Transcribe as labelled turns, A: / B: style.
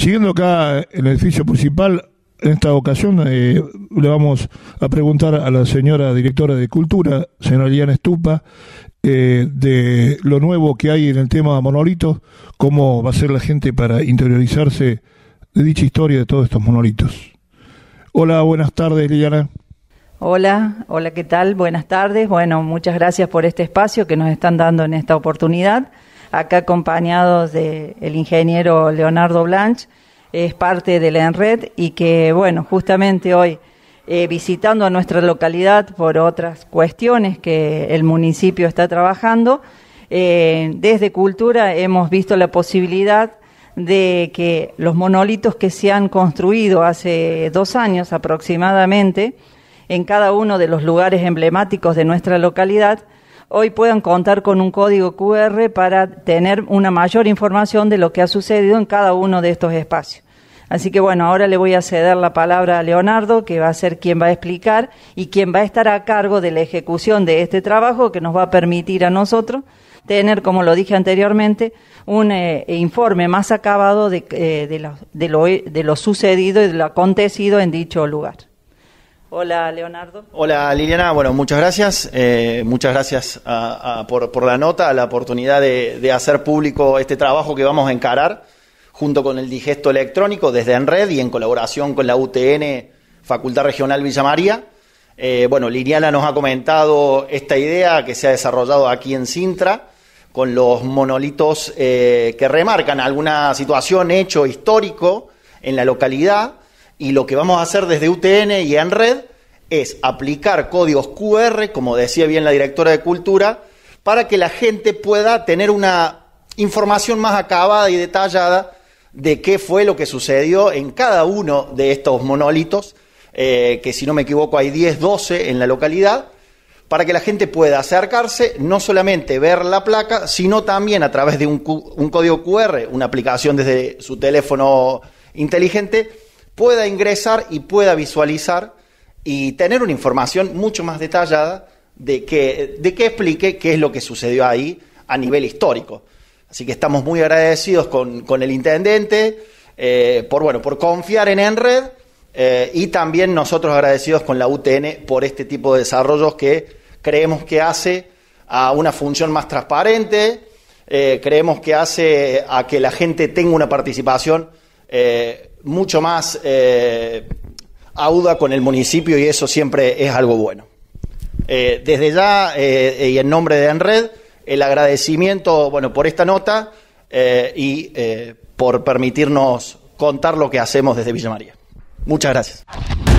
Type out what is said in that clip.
A: Siguiendo acá el edificio principal, en esta ocasión eh, le vamos a preguntar a la señora directora de Cultura, señora Liana Estupa, eh, de lo nuevo que hay en el tema monolitos, cómo va a ser la gente para interiorizarse de dicha historia de todos estos monolitos. Hola, buenas tardes, Liliana.
B: Hola, hola, ¿qué tal? Buenas tardes. Bueno, muchas gracias por este espacio que nos están dando en esta oportunidad acá acompañados del ingeniero Leonardo Blanch, es parte de la ENRED y que, bueno, justamente hoy eh, visitando a nuestra localidad por otras cuestiones que el municipio está trabajando, eh, desde Cultura hemos visto la posibilidad de que los monolitos que se han construido hace dos años aproximadamente en cada uno de los lugares emblemáticos de nuestra localidad hoy puedan contar con un código QR para tener una mayor información de lo que ha sucedido en cada uno de estos espacios. Así que bueno, ahora le voy a ceder la palabra a Leonardo, que va a ser quien va a explicar y quien va a estar a cargo de la ejecución de este trabajo que nos va a permitir a nosotros tener, como lo dije anteriormente, un eh, informe más acabado de, eh, de lo sucedido y de lo acontecido en dicho lugar. Hola Leonardo.
C: Hola Liliana, bueno, muchas gracias. Eh, muchas gracias por, la nota, la oportunidad de, hacer público este trabajo que vamos a encarar junto con el digesto electrónico desde Enred y en colaboración con la UTN Facultad Regional Villa María. Eh, bueno, Liliana nos ha comentado esta idea que se ha desarrollado aquí en Sintra con los monolitos eh, que remarcan alguna situación, hecho histórico en la localidad y lo que vamos a hacer desde UTN y en red es aplicar códigos QR, como decía bien la directora de Cultura, para que la gente pueda tener una información más acabada y detallada de qué fue lo que sucedió en cada uno de estos monólitos, eh, que si no me equivoco hay 10, 12 en la localidad, para que la gente pueda acercarse, no solamente ver la placa, sino también a través de un código QR, una aplicación desde su teléfono inteligente, pueda ingresar y pueda visualizar y tener una información mucho más detallada de que, de explique qué es lo que sucedió ahí a nivel histórico. Así que estamos muy agradecidos con, el intendente eh, por, bueno, por confiar en Enred eh, y también nosotros agradecidos con la UTN por este tipo de desarrollos que creemos que hace a una función más transparente, eh, creemos que hace a que la gente tenga una participación mucho más eh, auda con el municipio y eso siempre es algo bueno. Eh, desde ya, eh, y en nombre de ANRED, el agradecimiento bueno, por esta nota y por permitirnos contar lo que hacemos desde Villa María. Muchas gracias.